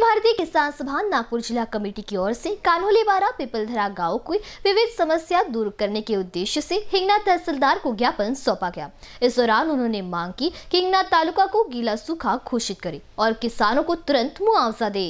भारतीय किसान सभा नागपुर जिला कमेटी की ओर से कान्होलीबारा पिपलधरा गांव की विविध समस्या दूर करने के उद्देश्य से हिंगना तहसीलदार को ज्ञापन सौंपा गया इस दौरान उन्होंने मांग की कि हिंगना तालुका को गीला सूखा घोषित करे और किसानों को तुरंत मुआवजा दे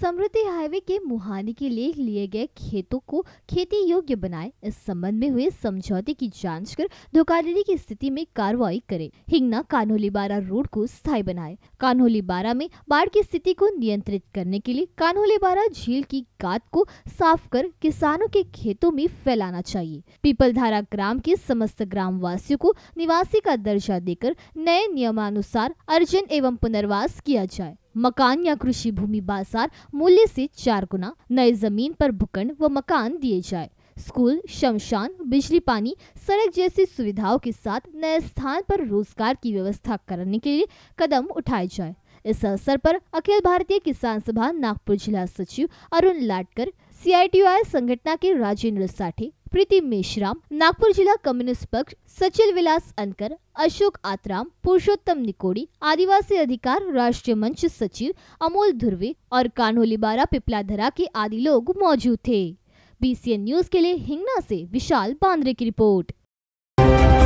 समृद्धि हाईवे के मुहाने के लिए लिए गए खेतों को खेती योग्य बनाए इस संबंध में हुए समझौते की जांच कर धोखाधड़ी की स्थिति में कार्रवाई करे हिंगना कान्होली बारा रोड को स्थायी बनाए कान्होली बारा में बाढ़ की स्थिति को नियंत्रित करने के लिए कान्होली बारा झील की गात को साफ कर किसानों के खेतों में फैलाना चाहिए पीपलधारा ग्राम के समस्त ग्राम वासियों को निवासी का दर्जा देकर नए नियमानुसार अर्जन एवं पुनर्वास किया जाए मकान या कृषि भूमि बाजार मूल्य से चार गुना नए जमीन पर भूखंड व मकान दिए जाए स्कूल शमशान बिजली पानी सड़क जैसी सुविधाओं के साथ नए स्थान पर रोजगार की व्यवस्था करने के लिए कदम उठाए जाए इस अवसर पर अखिल भारतीय किसान सभा नागपुर जिला सचिव अरुण लाटकर सी आई संगठना के राजेंद्र साठी प्रीति मेश्राम नागपुर जिला कम्युनिस्ट पक्ष सचिल विलास अनकर अशोक आतराम पुरुषोत्तम निकोड़ी आदिवासी अधिकार राष्ट्रीय मंच सचिव अमोल धुर्वे और कान्होलीबारा पिपलाधरा के आदि लोग मौजूद थे बीसीएन न्यूज के लिए हिंगना से विशाल बांद्रे की रिपोर्ट